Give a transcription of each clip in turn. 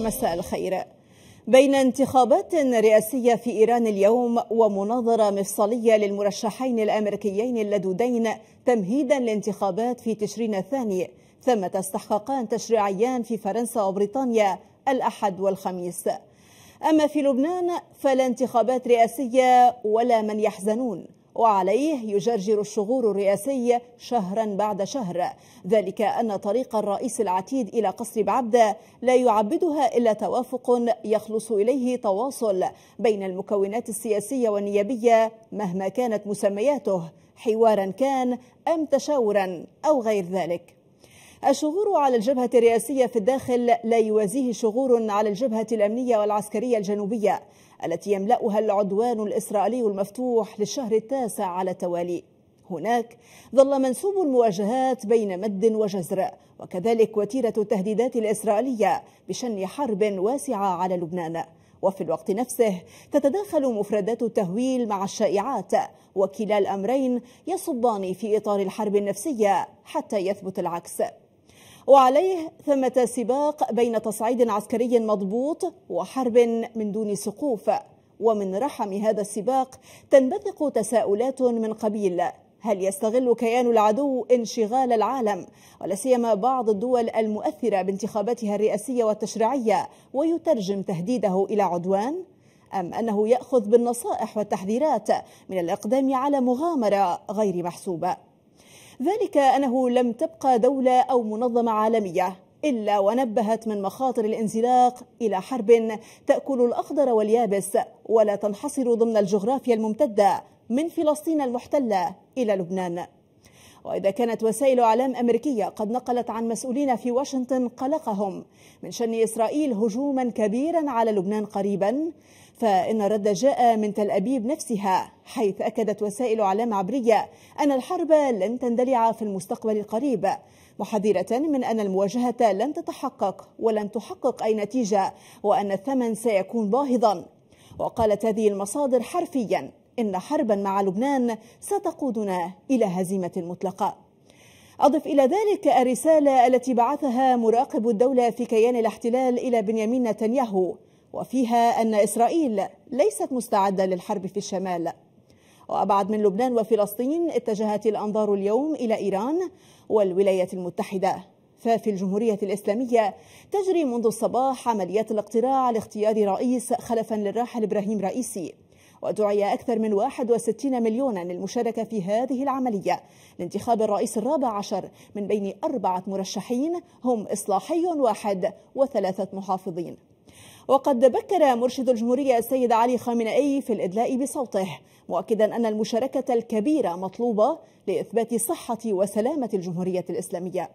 مساء الخير بين انتخابات رئاسية في إيران اليوم ومناظرة مفصلية للمرشحين الأمريكيين اللدودين تمهيدا لانتخابات في تشرين الثاني ثمة استحقاقان تشريعيان في فرنسا وبريطانيا الأحد والخميس أما في لبنان فلا انتخابات رئاسية ولا من يحزنون وعليه يجرجر الشغور الرئاسي شهرا بعد شهر ذلك أن طريق الرئيس العتيد إلى قصر بعبدة لا يعبدها إلا توافق يخلص إليه تواصل بين المكونات السياسية والنيابية مهما كانت مسمياته حوارا كان أم تشاورا أو غير ذلك الشغور على الجبهة الرئاسية في الداخل لا يوازيه شغور على الجبهة الأمنية والعسكرية الجنوبية التي يملأها العدوان الإسرائيلي المفتوح للشهر التاسع على التوالي هناك ظل منسوب المواجهات بين مد وجزر وكذلك وتيرة التهديدات الإسرائيلية بشن حرب واسعة على لبنان وفي الوقت نفسه تتداخل مفردات التهويل مع الشائعات وكلا الأمرين يصبان في إطار الحرب النفسية حتى يثبت العكس وعليه ثمة سباق بين تصعيد عسكري مضبوط وحرب من دون سقوف ومن رحم هذا السباق تنبثق تساؤلات من قبيل هل يستغل كيان العدو انشغال العالم ولاسيما بعض الدول المؤثره بانتخاباتها الرئاسيه والتشريعيه ويترجم تهديده الى عدوان ام انه ياخذ بالنصائح والتحذيرات من الاقدام على مغامره غير محسوبه ذلك أنه لم تبقى دولة أو منظمة عالمية إلا ونبهت من مخاطر الانزلاق إلى حرب تأكل الأخضر واليابس ولا تنحصر ضمن الجغرافيا الممتدة من فلسطين المحتلة إلى لبنان وإذا كانت وسائل إعلام أمريكية قد نقلت عن مسؤولين في واشنطن قلقهم من شن إسرائيل هجوما كبيرا على لبنان قريبا فإن الرد جاء من تل أبيب نفسها حيث أكدت وسائل إعلام عبرية أن الحرب لن تندلع في المستقبل القريب محذرة من أن المواجهة لن تتحقق ولن تحقق أي نتيجة وأن الثمن سيكون باهظا وقالت هذه المصادر حرفيا إن حربا مع لبنان ستقودنا إلى هزيمة مطلقة أضف إلى ذلك الرسالة التي بعثها مراقب الدولة في كيان الاحتلال إلى بنيامين نتنياهو وفيها أن إسرائيل ليست مستعدة للحرب في الشمال وأبعد من لبنان وفلسطين اتجهت الأنظار اليوم إلى إيران والولايات المتحدة ففي الجمهورية الإسلامية تجري منذ الصباح عمليات الاقتراع لاختيار رئيس خلفا للراحل إبراهيم رئيسي ودعي أكثر من 61 مليونا للمشاركة في هذه العملية لانتخاب الرئيس الرابع عشر من بين أربعة مرشحين هم إصلاحي واحد وثلاثة محافظين وقد بكر مرشد الجمهورية السيد علي خامنئي في الإدلاء بصوته مؤكدا أن المشاركة الكبيرة مطلوبة لإثبات صحة وسلامة الجمهورية الإسلامية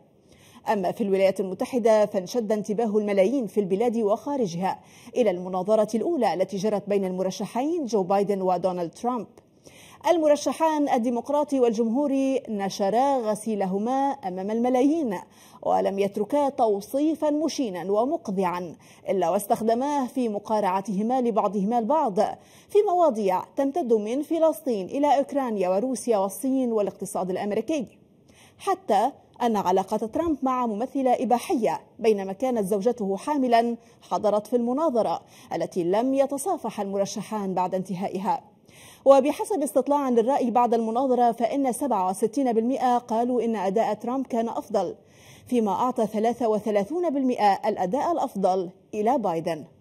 أما في الولايات المتحدة فانشد انتباه الملايين في البلاد وخارجها إلى المناظرة الأولى التي جرت بين المرشحين جو بايدن ودونالد ترامب المرشحان الديمقراطي والجمهوري نشرا غسيلهما امام الملايين ولم يتركا توصيفا مشينا ومقضعا الا واستخدماه في مقارعتهما لبعضهما البعض في مواضيع تمتد من فلسطين الى اوكرانيا وروسيا والصين والاقتصاد الامريكي حتى أن علاقة ترامب مع ممثلة إباحية بينما كانت زوجته حاملا حضرت في المناظرة التي لم يتصافح المرشحان بعد انتهائها وبحسب استطلاع للرأي بعد المناظرة فإن 67% قالوا إن أداء ترامب كان أفضل فيما أعطى 33% الأداء الأفضل إلى بايدن